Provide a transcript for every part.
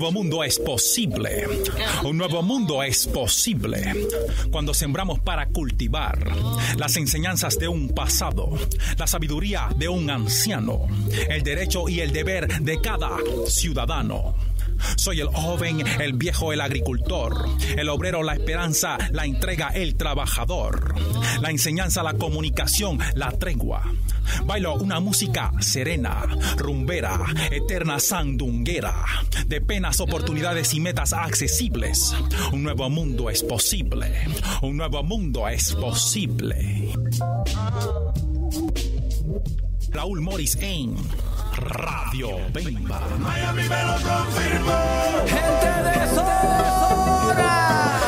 nuevo mundo es posible. Un nuevo mundo es posible. Cuando sembramos para cultivar las enseñanzas de un pasado, la sabiduría de un anciano, el derecho y el deber de cada ciudadano soy el joven, el viejo, el agricultor, el obrero, la esperanza, la entrega, el trabajador, la enseñanza, la comunicación, la tregua. Bailo una música serena, rumbera, eterna sandunguera, de penas, oportunidades y metas accesibles. Un nuevo mundo es posible, un nuevo mundo es posible. Raúl Morris Ain. Radio Bimba Miami me lo confirmó. Gente de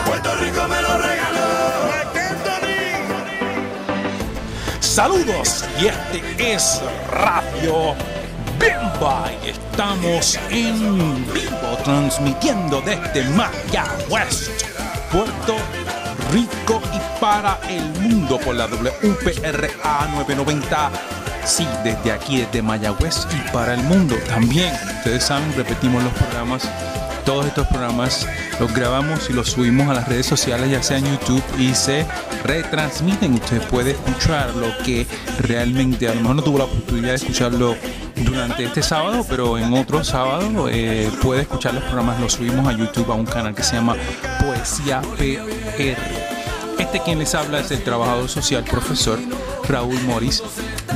Puerto Rico me lo regaló. Saludos y este es Radio Bimba y estamos en vivo transmitiendo desde Maya West, Puerto Rico y para el mundo por la WPRA 990 Sí, desde aquí, desde Mayagüez y para el mundo también. Ustedes saben, repetimos los programas. Todos estos programas los grabamos y los subimos a las redes sociales, ya sea en YouTube, y se retransmiten. Usted puede escuchar lo que realmente, a lo mejor no tuvo la oportunidad de escucharlo durante este sábado, pero en otro sábado eh, puede escuchar los programas. Los subimos a YouTube a un canal que se llama Poesía PR. Este quien les habla es el trabajador social profesor Raúl Morris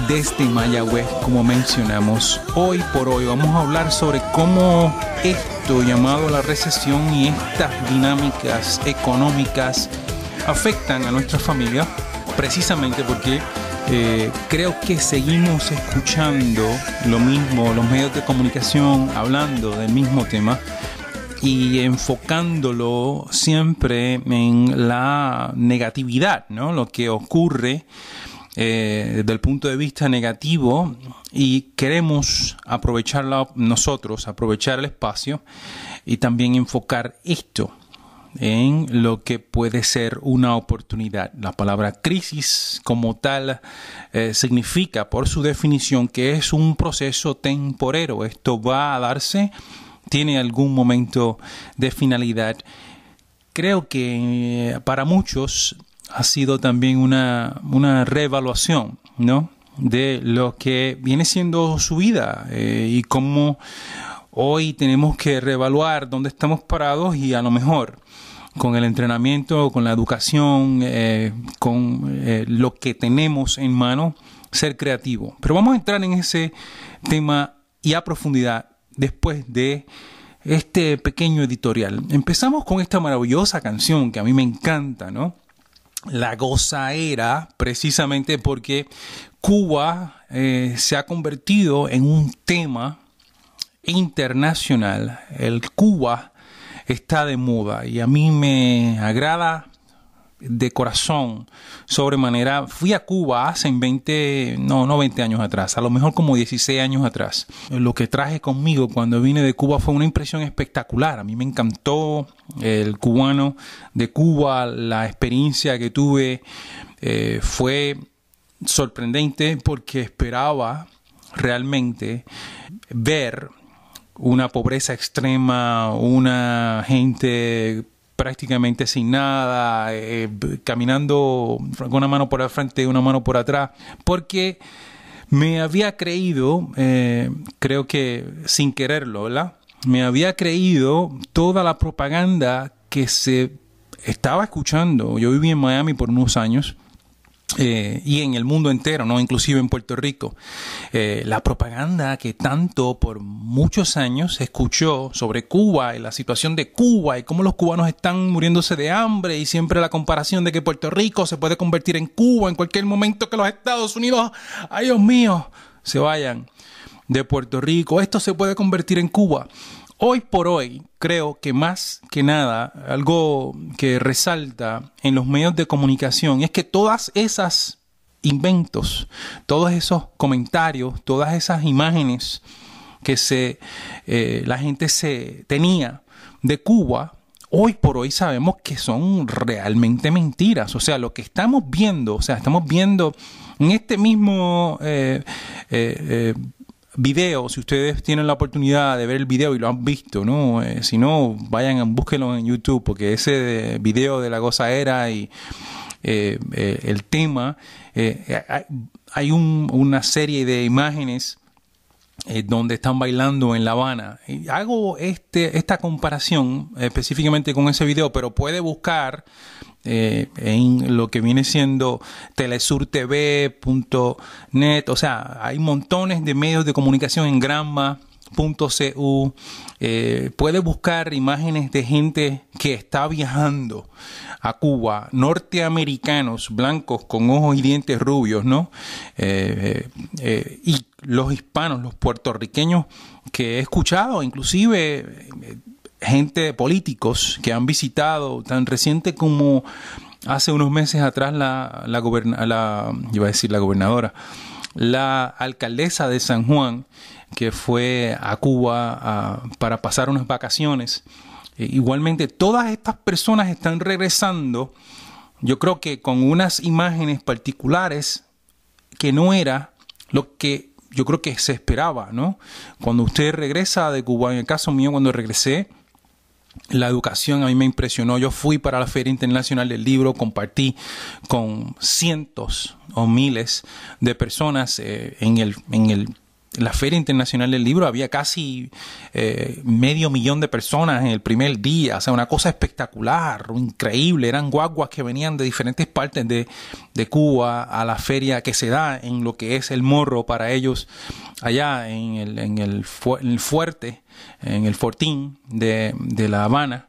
desde este Mayagüez, como mencionamos. Hoy por hoy vamos a hablar sobre cómo esto llamado la recesión y estas dinámicas económicas afectan a nuestra familia, precisamente porque eh, creo que seguimos escuchando lo mismo, los medios de comunicación hablando del mismo tema y enfocándolo siempre en la negatividad, ¿no? Lo que ocurre eh, desde el punto de vista negativo y queremos aprovecharla nosotros, aprovechar el espacio y también enfocar esto en lo que puede ser una oportunidad. La palabra crisis como tal eh, significa por su definición que es un proceso temporero. Esto va a darse, tiene algún momento de finalidad. Creo que eh, para muchos ha sido también una, una reevaluación, ¿no? De lo que viene siendo su vida eh, y cómo hoy tenemos que reevaluar dónde estamos parados y a lo mejor con el entrenamiento, con la educación, eh, con eh, lo que tenemos en mano, ser creativo. Pero vamos a entrar en ese tema y a profundidad después de este pequeño editorial. Empezamos con esta maravillosa canción que a mí me encanta, ¿no? la goza era precisamente porque Cuba eh, se ha convertido en un tema internacional. El Cuba está de moda y a mí me agrada de corazón, sobremanera. Fui a Cuba hace 20, no, no 20 años atrás, a lo mejor como 16 años atrás. Lo que traje conmigo cuando vine de Cuba fue una impresión espectacular. A mí me encantó el cubano de Cuba, la experiencia que tuve eh, fue sorprendente porque esperaba realmente ver una pobreza extrema, una gente prácticamente sin nada, eh, eh, caminando con una mano por la frente y una mano por atrás, porque me había creído, eh, creo que sin quererlo, Me había creído toda la propaganda que se estaba escuchando. Yo viví en Miami por unos años eh, y en el mundo entero, ¿no? inclusive en Puerto Rico. Eh, la propaganda que tanto por muchos años se escuchó sobre Cuba y la situación de Cuba y cómo los cubanos están muriéndose de hambre y siempre la comparación de que Puerto Rico se puede convertir en Cuba en cualquier momento que los Estados Unidos, ay Dios mío, se vayan de Puerto Rico, esto se puede convertir en Cuba. Hoy por hoy, creo que más que nada, algo que resalta en los medios de comunicación es que todas esas inventos, todos esos comentarios, todas esas imágenes que se, eh, la gente se tenía de Cuba, hoy por hoy sabemos que son realmente mentiras. O sea, lo que estamos viendo, o sea, estamos viendo en este mismo eh, eh, video, si ustedes tienen la oportunidad de ver el video y lo han visto, ¿no? Eh, si no, vayan, búsquenlo en YouTube, porque ese eh, video de la era y eh, el tema, hay una serie de imágenes eh, donde están bailando en La Habana. hago este, esta comparación específicamente con ese video, pero puede buscar eh, en lo que viene siendo telesurtv.net, o sea, hay montones de medios de comunicación en gramma.cu eh, puede buscar imágenes de gente que está viajando a Cuba, norteamericanos blancos con ojos y dientes rubios, ¿no? los hispanos, los puertorriqueños que he escuchado, inclusive eh, gente, de políticos que han visitado tan reciente como hace unos meses atrás la, la, iba a decir la gobernadora, la alcaldesa de San Juan, que fue a Cuba para pasar unas vacaciones. E, igualmente, todas estas personas están regresando, yo creo que con unas imágenes particulares que no era lo que yo creo que se esperaba, ¿no? Cuando usted regresa de Cuba, en el caso mío, cuando regresé, la educación a mí me impresionó. Yo fui para la Feria Internacional del Libro, compartí con cientos o miles de personas eh, en, el, en el la Feria Internacional del Libro había casi eh, medio millón de personas en el primer día, o sea, una cosa espectacular, increíble, eran guaguas que venían de diferentes partes de, Cuba a la feria que se da en lo que es el morro para ellos allá en el, en el, fuerte, en el fortín de, La Habana.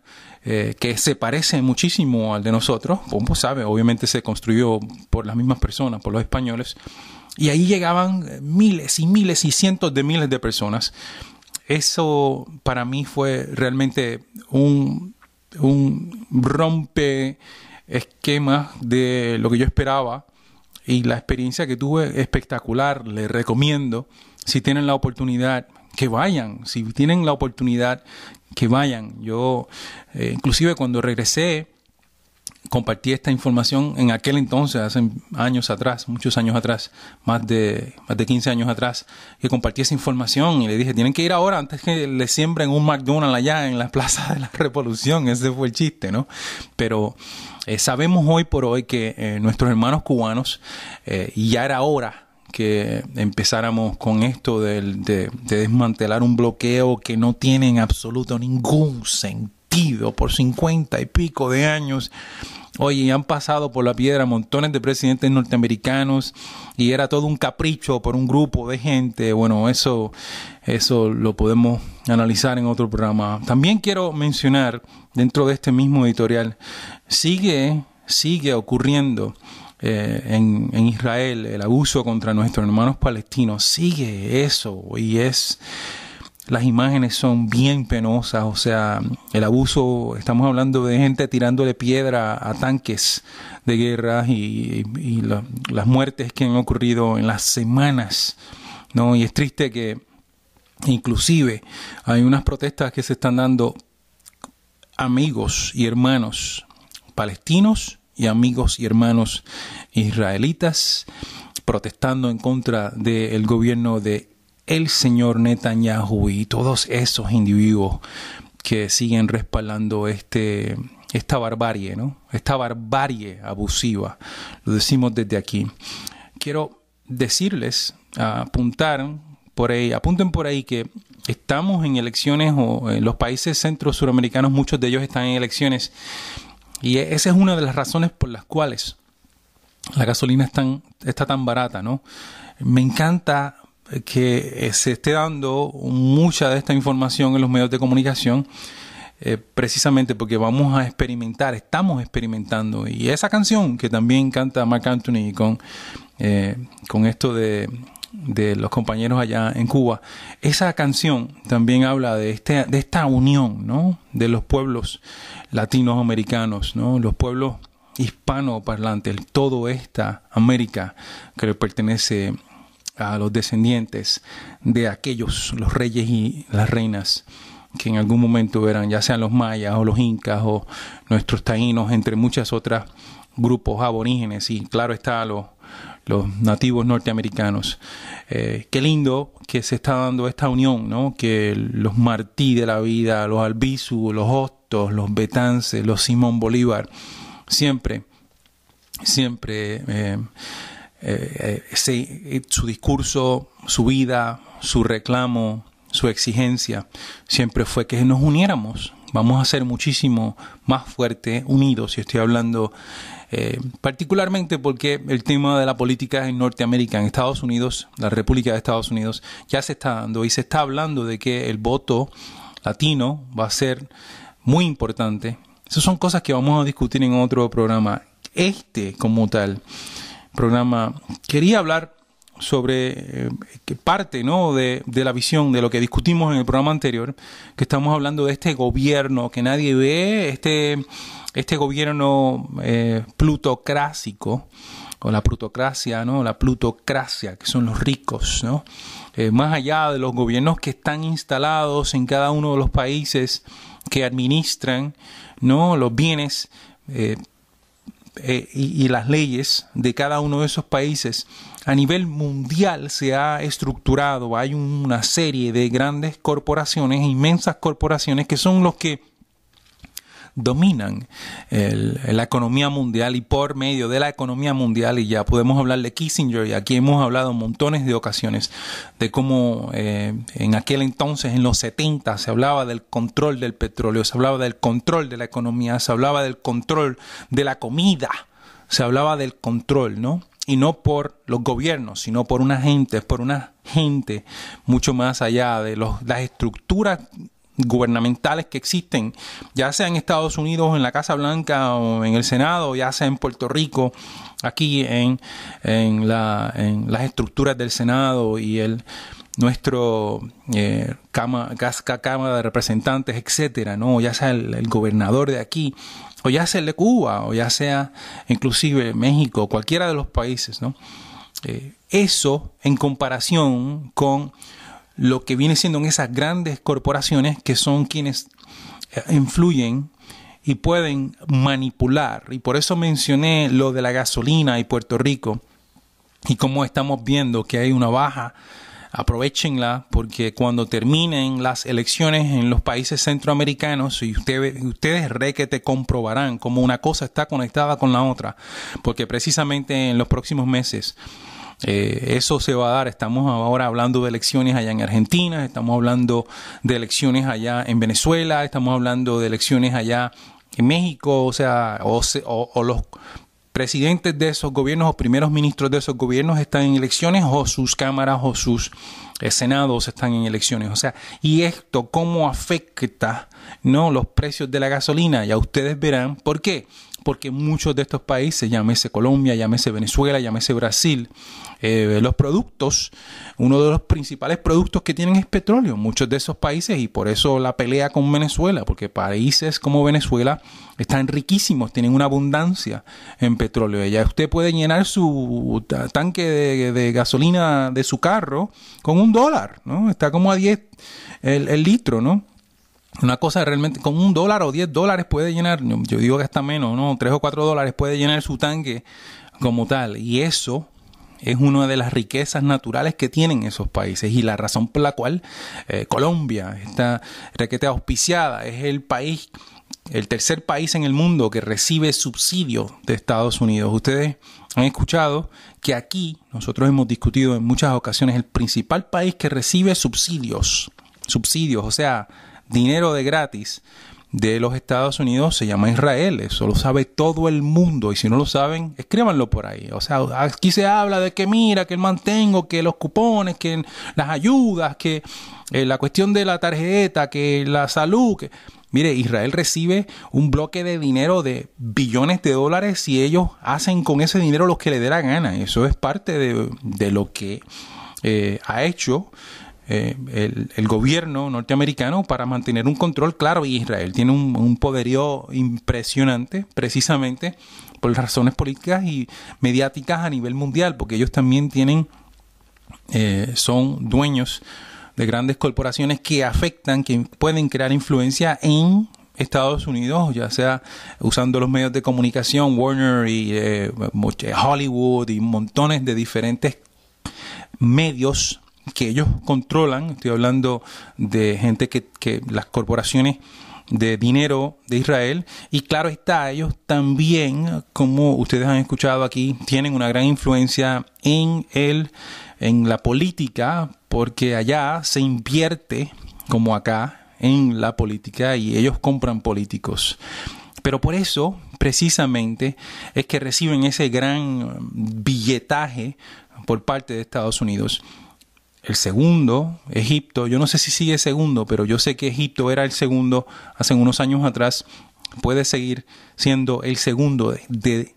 Eh, que se parece muchísimo al de nosotros, como sabe, obviamente se construyó por las mismas personas, por los españoles, y ahí llegaban eh, miles y miles y cientos de miles de personas. Eso para mí fue realmente un, rompe esquema de lo que yo esperaba y la experiencia que tuve espectacular. Les recomiendo, si tienen la oportunidad, que vayan. Si tienen la oportunidad, que vayan. Yo, eh, inclusive cuando regresé, compartí esta información en aquel entonces, hace años atrás, muchos años atrás, más de, más de 15 años atrás, que compartí esa información y le dije, tienen que ir ahora antes que le siembren un McDonald's allá en la Plaza de la Revolución, ese fue el chiste, ¿no? Pero eh, sabemos hoy por hoy que eh, nuestros hermanos cubanos, eh, ya era hora, que empezáramos con esto de, de, desmantelar un bloqueo que no tiene en absoluto ningún sentido por cincuenta y pico de años. Oye, han pasado por la piedra montones de presidentes norteamericanos y era todo un capricho por un grupo de gente. Bueno, eso, eso lo podemos analizar en otro programa. También quiero mencionar dentro de este mismo editorial, sigue, sigue ocurriendo eh, en, en, Israel el abuso contra nuestros hermanos palestinos. Sigue eso y es las imágenes son bien penosas, o sea, el abuso, estamos hablando de gente tirándole piedra a tanques de guerra y, las muertes que han ocurrido en las semanas, ¿no? Y es triste que inclusive hay unas protestas que se están dando amigos y hermanos palestinos y amigos y hermanos israelitas protestando en contra del gobierno de el señor Netanyahu y todos esos individuos que siguen respaldando este, esta barbarie, ¿no? Esta barbarie abusiva. Lo decimos desde aquí. Quiero decirles, apuntar por ahí, apunten por ahí que estamos en elecciones o en eh, los países centro-suramericanos, muchos de ellos están en elecciones. Y e, esa es una de las razones por las cuales la gasolina está tan barata, ¿no? Me encanta que eh, se esté dando mucha de esta información en los medios de comunicación, eh, precisamente porque vamos a experimentar, estamos experimentando. Y esa canción que también canta Mark Anthony con, eh, con esto de, los compañeros allá en Cuba, esa canción también habla de, este, de esta unión de los pueblos latinoamericanos, ¿no? los pueblos hispanoparlantes, toda esta América que le pertenece a los descendientes de aquellos, los reyes y las reinas que en algún momento eran, ya sean los mayas o los incas o nuestros taínos, entre muchas otras grupos aborígenes y claro está los, los nativos norteamericanos. Eh, qué lindo que se está dando esta unión, ¿no? Que los Martí de la vida, los Albizu, los Hostos, los Betances, los Simón Bolívar, siempre, siempre eh, eh, eh, su discurso, su vida, su reclamo, su exigencia, siempre fue que nos uniéramos. Vamos a ser muchísimo más fuertes, unidos, y estoy hablando eh, particularmente porque el tema de la política en Norteamérica, en Estados Unidos, la República de Estados Unidos, ya se está dando y se está hablando de que el voto latino va a ser muy importante. Esas son cosas que vamos a discutir en otro programa. Este como tal programa quería hablar sobre eh, qué parte ¿no? de, la visión de lo que discutimos en el programa anterior, que estamos hablando de este gobierno que nadie ve, este, este gobierno eh, plutocrático, o la plutocracia, ¿no? la plutocracia, que son los ricos, ¿no? Eh, más allá de los gobiernos que están instalados en cada uno de los países que administran ¿no? los bienes eh, eh, y, y, las leyes de cada uno de esos países a nivel mundial se ha estructurado. Hay una serie de grandes corporaciones, inmensas corporaciones, que son los que dominan la economía mundial y por medio de la economía mundial, y ya podemos hablar de Kissinger, y aquí hemos hablado montones de ocasiones de cómo eh, en aquel entonces, en los 70, se hablaba del control del petróleo, se hablaba del control de la economía, se hablaba del control de la comida, se hablaba del control, ¿no? y no por los gobiernos, sino por una gente, por una gente mucho más allá de las estructuras gubernamentales que existen, ya sea en Estados Unidos, en la Casa Blanca o en el Senado, ya sea en Puerto Rico, aquí en, en, la, en las estructuras del Senado y el nuestro eh, Cámara de Representantes, etcétera, ¿no? ya sea el, gobernador de aquí, o ya sea el de Cuba, o ya sea inclusive México, cualquiera de los países, ¿no? Eh, eso en comparación con lo que viene siendo en esas grandes corporaciones que son quienes eh, influyen y pueden manipular. Y por eso mencioné lo de la gasolina y Puerto Rico y cómo estamos viendo que hay una baja. Aprovechenla porque cuando terminen las elecciones en los países centroamericanos, y ustedes, ustedes re que te comprobarán como una cosa está conectada con la otra, porque precisamente en los próximos meses eh, eso se va a dar. Estamos ahora hablando de elecciones allá en Argentina, estamos hablando de elecciones allá en Venezuela, estamos hablando de elecciones allá en México, o sea, o, los presidentes de esos gobiernos o primeros ministros de esos gobiernos están en elecciones o sus cámaras o sus eh, senados están en elecciones. O sea, y esto cómo afecta ¿no? los precios de la gasolina, ya ustedes verán por qué porque muchos de estos países, llámese Colombia, llámese Venezuela, llámese Brasil, eh, los productos, uno de los principales productos que tienen es petróleo, muchos de esos países, y por eso la pelea con Venezuela, porque países como Venezuela están riquísimos, tienen una abundancia en petróleo. Ya usted puede llenar su tanque de, gasolina de su carro con un dólar, ¿no? Está como a 10 el, el litro, ¿no? Una cosa realmente, con un dólar o diez dólares puede llenar, yo digo que hasta menos, ¿no? Tres o cuatro dólares puede llenar su tanque como tal. Y eso es una de las riquezas naturales que tienen esos países y la razón por la cual eh, Colombia está requete auspiciada, es el país, el tercer país en el mundo que recibe subsidios de Estados Unidos. Ustedes han escuchado que aquí nosotros hemos discutido en muchas ocasiones el principal país que recibe subsidios, subsidios, o sea, dinero de gratis de los Estados Unidos se llama Israel. Eso lo sabe todo el mundo. Y si no lo saben, escríbanlo por ahí. O sea, aquí se habla de que mira, que el mantengo, que los cupones, que las ayudas, que eh, la cuestión de la tarjeta, que la salud. Que... Mire, Israel recibe un bloque de dinero de billones de dólares y ellos hacen con ese dinero lo que le dé la gana. Eso es parte de, lo que eh, ha hecho eh, el, gobierno norteamericano para mantener un control claro. Y Israel tiene un, poderío impresionante, precisamente por razones políticas y mediáticas a nivel mundial, porque ellos también tienen, eh, son dueños de grandes corporaciones que afectan, que pueden crear influencia en Estados Unidos, ya sea usando los medios de comunicación, Warner y eh, Hollywood y montones de diferentes medios que ellos controlan, estoy hablando de gente que, que las corporaciones de dinero de Israel. Y claro está, ellos también, como ustedes han escuchado aquí, tienen una gran influencia en el, en la política, porque allá se invierte, como acá, en la política y ellos compran políticos. Pero por eso, precisamente, es que reciben ese gran billetaje por parte de Estados Unidos el segundo, Egipto, yo no sé si sigue segundo, pero yo sé que Egipto era el segundo hace unos años atrás, puede seguir siendo el segundo de, de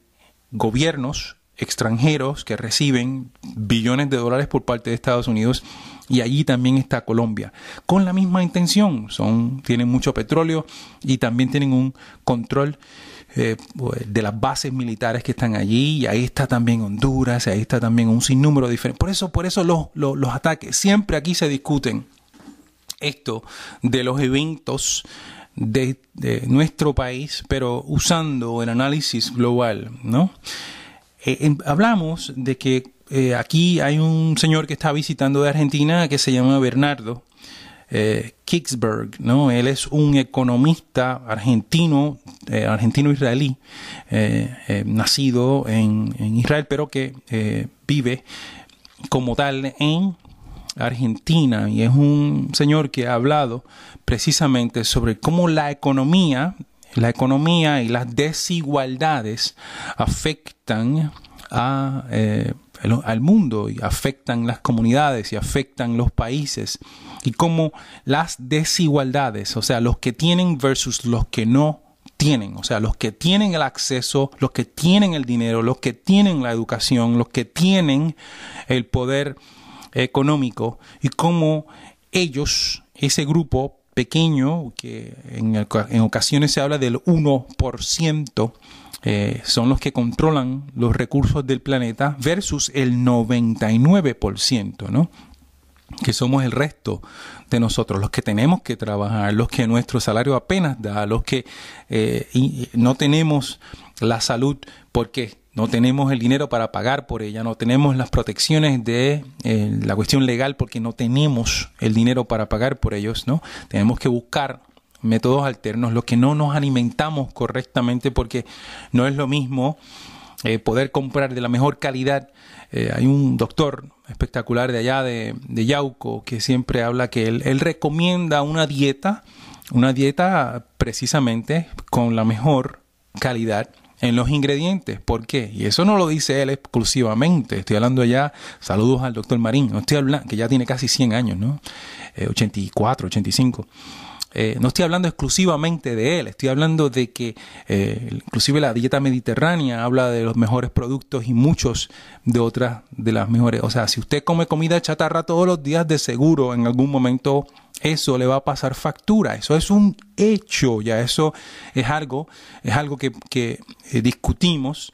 gobiernos extranjeros que reciben billones de dólares por parte de Estados Unidos y allí también está Colombia con la misma intención son tienen mucho petróleo y también tienen un control eh, pues, de las bases militares que están allí, y ahí está también Honduras, ahí está también un sinnúmero diferente. Por eso, por eso los, ataques, siempre aquí se discuten esto de los eventos de, nuestro país, pero usando el análisis global, ¿no? Eh, hablamos de que eh, aquí hay un señor que está visitando de Argentina que se llama Bernardo eh, ¿no? Él es un economista argentino, eh, argentino-israelí, eh, eh, nacido en, en, Israel, pero que vive como tal en Argentina y es un señor que ha hablado precisamente sobre cómo la economía, la economía y las desigualdades afectan a al mundo y afectan las comunidades y afectan los países y cómo las desigualdades, o sea, los que tienen versus los que no tienen, o sea, los que tienen el acceso, los que tienen el dinero, los que tienen la educación, los que tienen el poder económico y cómo ellos, ese grupo pequeño, que en, en ocasiones se habla del 1%, eh, son los que controlan los recursos del planeta versus el 99%, ¿no? que somos el resto de nosotros, los que tenemos que trabajar, los que nuestro salario apenas da, los que eh, no tenemos la salud porque no tenemos el dinero para pagar por ella, no tenemos las protecciones de eh, la cuestión legal porque no tenemos el dinero para pagar por ellos, ¿no? Tenemos que buscar métodos alternos, los que no nos alimentamos correctamente porque no es lo mismo eh, poder comprar de la mejor calidad. Eh, hay un doctor espectacular de allá de, Yauco que siempre habla que él, recomienda una dieta, una dieta precisamente con la mejor calidad en los ingredientes. ¿Por qué? Y eso no lo dice él exclusivamente. Estoy hablando allá, saludos al doctor Marín, estoy que ya tiene casi 100 años, ¿no? 84, eh, 85. Eh, no estoy hablando exclusivamente de él, estoy hablando de que eh, inclusive la dieta mediterránea habla de los mejores productos y muchos de otras de las mejores. O sea, si usted come comida chatarra todos los días, de seguro en algún momento eso le va a pasar factura. Eso es un hecho, ya eso es algo, es algo que, eh, discutimos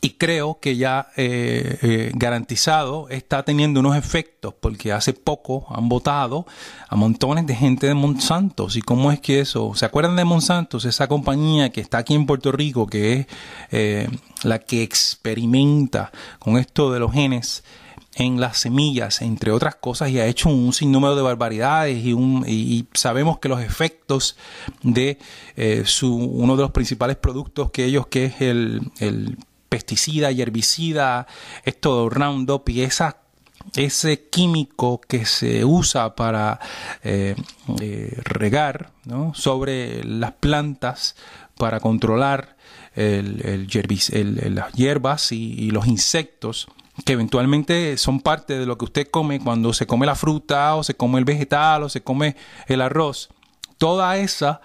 y creo que ya eh, eh, garantizado está teniendo unos efectos porque hace poco han votado a montones de gente de Monsanto. ¿Y cómo es que eso? ¿Se acuerdan de Monsanto? Esa compañía que está aquí en Puerto Rico, que es eh, la que experimenta con esto de los genes en las semillas, entre otras cosas, y ha hecho un sinnúmero de barbaridades y, un, y sabemos que los efectos de su, uno de los principales productos que ellos, que es el pesticida y herbicida, esto Roundup y ese químico que se usa para eh, eh, regar sobre las plantas para controlar el, las hierbas y, los insectos que eventualmente son parte de lo que usted come cuando se come la fruta o se come el vegetal o se come el arroz. Toda esa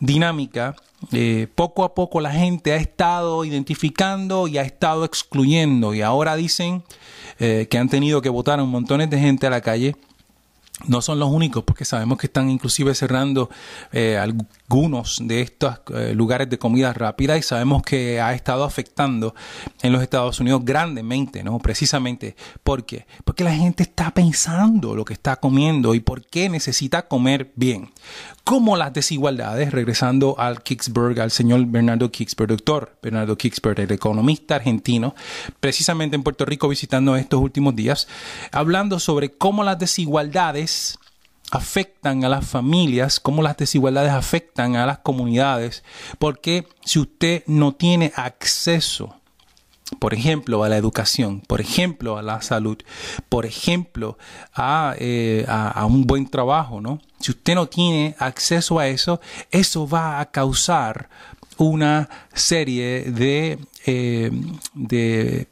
dinámica, eh, poco a poco la gente ha estado identificando y ha estado excluyendo y ahora dicen eh, que han tenido que votar a un montón de gente a la calle. No son los únicos, porque sabemos que están inclusive cerrando eh, algún algunos de estos eh, lugares de comida rápida y sabemos que ha estado afectando en los Estados Unidos grandemente, ¿no? Precisamente porque porque la gente está pensando lo que está comiendo y por qué necesita comer bien. Como las desigualdades, regresando al Kicksburg, al señor Bernardo Kicksburg, doctor Bernardo Kicksburg, el economista argentino, precisamente en Puerto Rico visitando estos últimos días, hablando sobre cómo las desigualdades afectan a las familias, cómo las desigualdades afectan a las comunidades, porque si usted no tiene acceso, por ejemplo, a la educación, por ejemplo, a la salud, por ejemplo, a, eh, un buen trabajo, ¿no? Si usted no tiene acceso a eso, eso va a causar una serie de, eh, de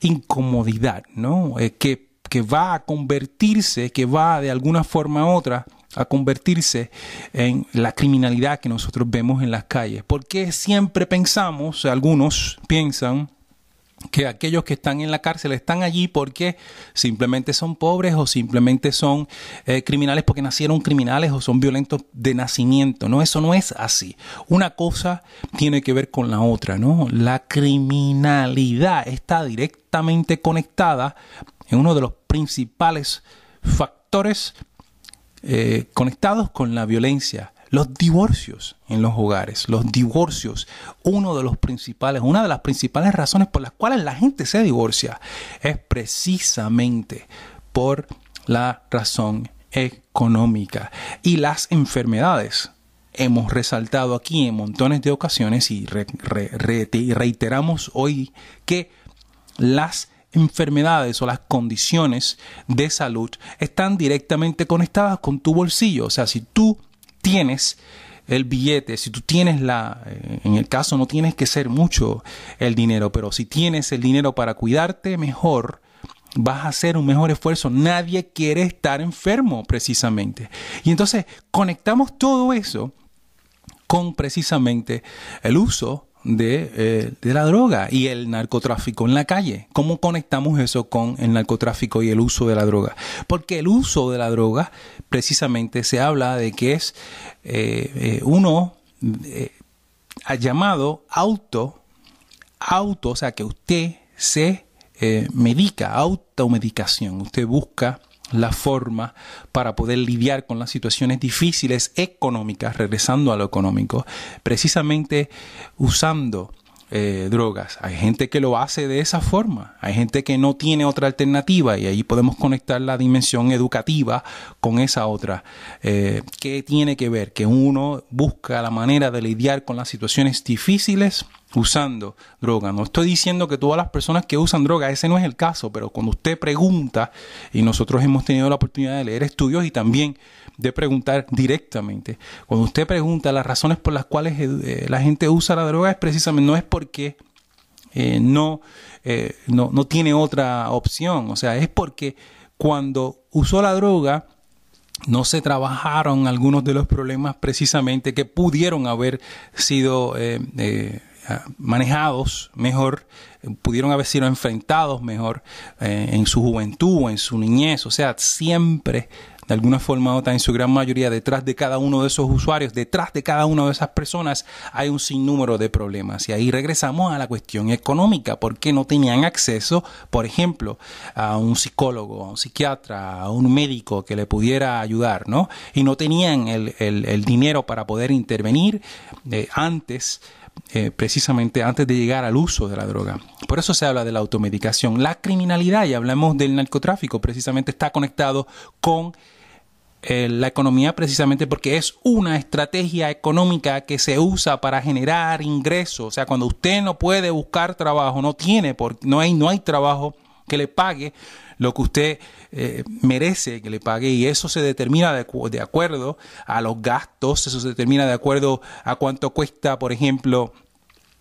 incomodidad, ¿no? Eh, que que va a convertirse, que va de alguna forma u otra a convertirse en la criminalidad que nosotros vemos en las calles. Porque siempre pensamos, algunos piensan, que aquellos que están en la cárcel están allí porque simplemente son pobres o simplemente son eh, criminales porque nacieron criminales o son violentos de nacimiento. No, eso no es así. Una cosa tiene que ver con la otra, ¿no? La criminalidad está directamente conectada uno de los principales factores eh, conectados con la violencia, los divorcios en los hogares, los divorcios, uno de los principales, una de las principales razones por las cuales la gente se divorcia es precisamente por la razón económica y las enfermedades. Hemos resaltado aquí en montones de ocasiones y reiteramos hoy que las enfermedades o las condiciones de salud están directamente conectadas con tu bolsillo. O sea, si tú tienes el billete, si tú tienes la, eh, en el caso no tienes que ser mucho el dinero, pero si tienes el dinero para cuidarte mejor, vas a hacer un mejor esfuerzo. Nadie quiere estar enfermo precisamente. Y entonces conectamos todo eso con precisamente el uso eh, de, la droga y el narcotráfico en la calle. ¿Cómo conectamos eso con el narcotráfico y el uso de la droga? Porque el uso de la droga precisamente se habla de que es eh, eh, uno ha uno llamado auto, auto, o sea que usted se medica, automedicación, usted busca la forma para poder lidiar con las situaciones difíciles económicas, regresando a lo económico, precisamente usando eh, drogas. Hay gente que lo hace de esa forma, hay gente que no tiene otra alternativa y ahí podemos conectar la dimensión educativa con esa otra. Eh, ¿Qué tiene que ver? Que uno busca la manera de lidiar con las situaciones difíciles usando droga. No estoy diciendo que todas las personas que usan droga, ese no es el caso, pero cuando usted pregunta, y nosotros hemos tenido la oportunidad de leer estudios y también de preguntar directamente, cuando usted pregunta las razones por las cuales eh, eh, la gente usa la droga es precisamente, no es porque eh, no, no, tiene otra opción, o sea, es porque cuando usó la droga, no se trabajaron algunos de los problemas precisamente que pudieron haber sido Ah, manejados mejor, pudieron haber sido enfrentados mejor eh, en su juventud, o en su niñez, o sea, siempre de alguna forma u otra, en su gran mayoría, detrás de cada uno de esos usuarios, detrás de cada una de esas personas, hay un sinnúmero de problemas. Y ahí regresamos a la cuestión económica, porque no tenían acceso, por ejemplo, a un psicólogo, a un psiquiatra, a un médico que le pudiera ayudar, ¿no? Y no tenían el, dinero para poder intervenir eh, antes eh, precisamente antes de llegar al uso de la droga. Por eso se habla de la automedicación. La criminalidad, y hablamos del narcotráfico, precisamente está conectado con eh, la economía precisamente porque es una estrategia económica que se usa para generar ingresos. O sea, cuando usted no puede buscar trabajo, no tiene, no, hay, no hay trabajo que le pague, lo que usted eh, merece que le pague y eso se determina de, acuerdo a los gastos, eso se determina de acuerdo a cuánto cuesta, por ejemplo,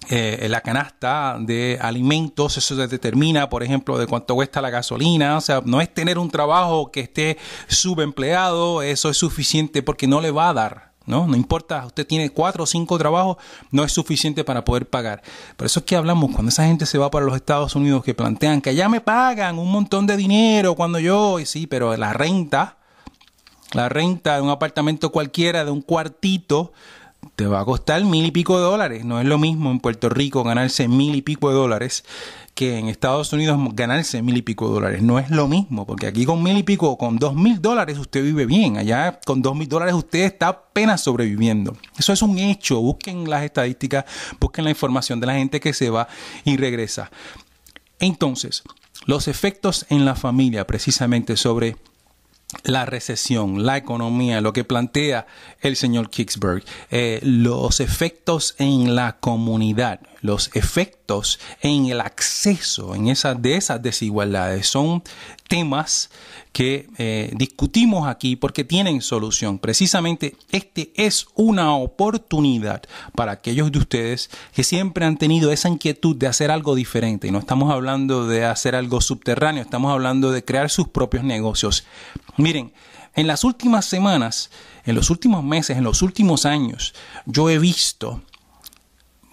eh, la canasta de alimentos, eso se determina, por ejemplo, de cuánto cuesta la gasolina, o sea, no es tener un trabajo que esté subempleado, eso es suficiente porque no le va a dar ¿no? No importa, usted tiene cuatro o cinco trabajos, no es suficiente para poder pagar. Por eso es que hablamos cuando esa gente se va para los Estados Unidos que plantean que allá me pagan un montón de dinero cuando yo, y sí, pero la renta, la renta de un apartamento cualquiera, de un cuartito, te va a costar mil y pico de dólares. No es lo mismo en Puerto Rico ganarse mil y pico de dólares que en Estados Unidos ganarse mil y pico de dólares. No es lo mismo, porque aquí con mil y pico, con dos mil dólares usted vive bien. Allá con dos mil dólares usted está apenas sobreviviendo. Eso es un hecho. Busquen las estadísticas, busquen la información de la gente que se va y regresa. Entonces, los efectos en la familia precisamente sobre la recesión, la economía, lo que plantea el señor Kicksberg, eh, los efectos en la comunidad, los efectos en el acceso en esas de esas desigualdades son temas que eh, discutimos aquí porque tienen solución. Precisamente este es una oportunidad para aquellos de ustedes que siempre han tenido esa inquietud de hacer algo diferente. Y no estamos hablando de hacer algo subterráneo, estamos hablando de crear sus propios negocios. Miren, en las últimas semanas, en los últimos meses, en los últimos años, yo he visto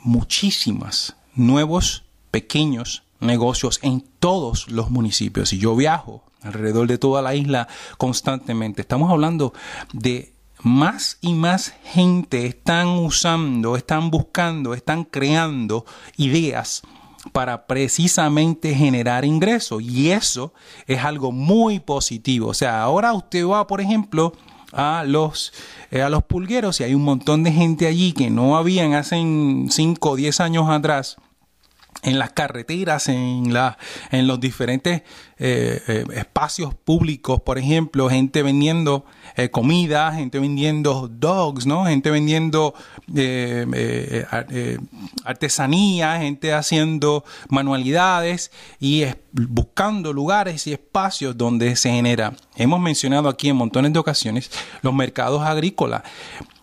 muchísimas nuevos pequeños negocios en todos los municipios. Y yo viajo alrededor de toda la isla constantemente. Estamos hablando de más y más gente están usando, están buscando, están creando ideas para precisamente generar ingresos. Y eso es algo muy positivo. O sea, ahora usted va, por ejemplo, a los, eh, a los pulgueros y hay un montón de gente allí que no habían hace 5 o 10 años atrás en las carreteras, en, la, en los diferentes eh, eh, espacios públicos, por ejemplo, gente vendiendo eh, comida, gente vendiendo dogs, ¿no? gente vendiendo artesanía, gente haciendo manualidades y buscando lugares y espacios donde se genera. Hemos mencionado aquí en montones de ocasiones los mercados agrícolas.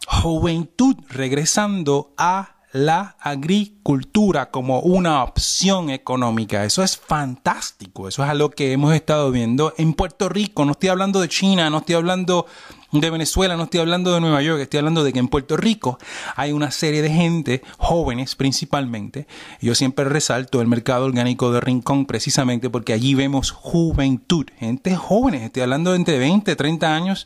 Juventud regresando a la agricultura como una opción económica. Eso es fantástico, eso es algo que hemos estado viendo en Puerto Rico. No estoy hablando de China, no estoy hablando de Venezuela, no estoy hablando de Nueva York, estoy hablando de que en Puerto Rico hay una serie de gente, jóvenes principalmente. Yo siempre resalto el mercado orgánico de Rincón precisamente porque allí vemos juventud, gente jóvenes, estoy hablando de entre 20, 30 años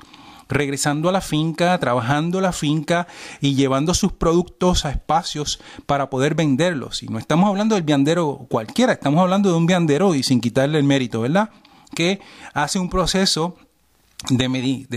regresando a la finca, trabajando la finca y llevando sus productos a espacios para poder venderlos. Y no estamos hablando del viandero cualquiera, estamos hablando de un viandero y sin quitarle el mérito, ¿verdad? Que hace un proceso de,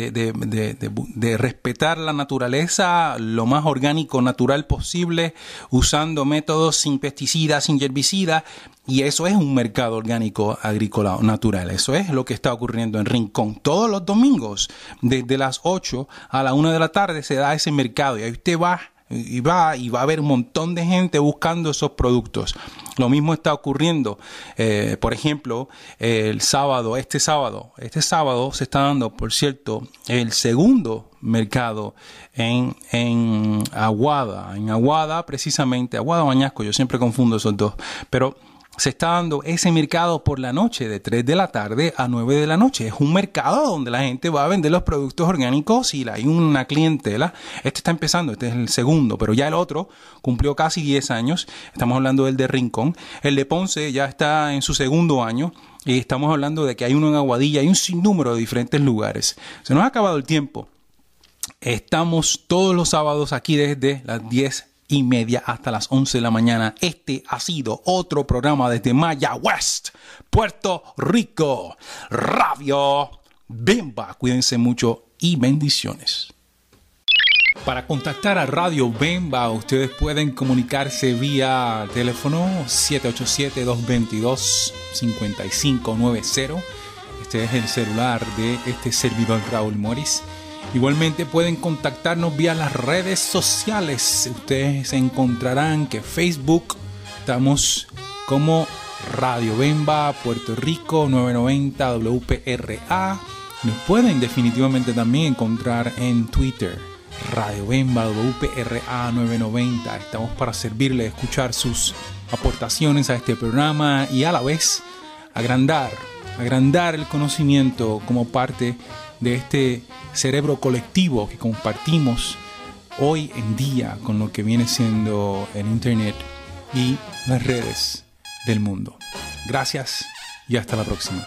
de, respetar la naturaleza lo más orgánico, natural posible, usando métodos sin pesticidas, sin herbicidas, y eso es un mercado orgánico agrícola natural. Eso es lo que está ocurriendo en Rincón. Todos los domingos, desde las 8 a la 1 de la tarde, se da ese mercado. Y ahí usted va y va y va a haber un montón de gente buscando esos productos. Lo mismo está ocurriendo, eh, por ejemplo, el sábado, este sábado, este sábado se está dando, por cierto, el segundo mercado en, Aguada, en Aguada, precisamente, Aguada Añasco. yo siempre confundo esos dos, pero se está dando ese mercado por la noche de 3 de la tarde a 9 de la noche. Es un mercado donde la gente va a vender los productos orgánicos y hay una clientela. Este está empezando, este es el segundo, pero ya el otro cumplió casi 10 años. Estamos hablando del de Rincón. El de Ponce ya está en su segundo año. Y estamos hablando de que hay uno en Aguadilla, hay un sinnúmero de diferentes lugares. Se nos ha acabado el tiempo. Estamos todos los sábados aquí desde las 10 y media hasta las 11 de la mañana. Este ha sido otro programa desde Maya West, Puerto Rico. Radio Bemba. Cuídense mucho y bendiciones. Para contactar a Radio Bemba, ustedes pueden comunicarse vía teléfono 787-222-5590. Este es el celular de este servidor Raúl Morris. Igualmente pueden contactarnos vía las redes sociales. Ustedes encontrarán que Facebook estamos como Radio Bemba Puerto Rico 990 WPRA. Nos pueden definitivamente también encontrar en Twitter. Radio Bemba WPRA 990. Estamos para servirle, escuchar sus aportaciones a este programa y a la vez agrandar, agrandar el conocimiento como parte de de este cerebro colectivo que compartimos hoy en día con lo que viene siendo el Internet y las redes del mundo. Gracias y hasta la próxima.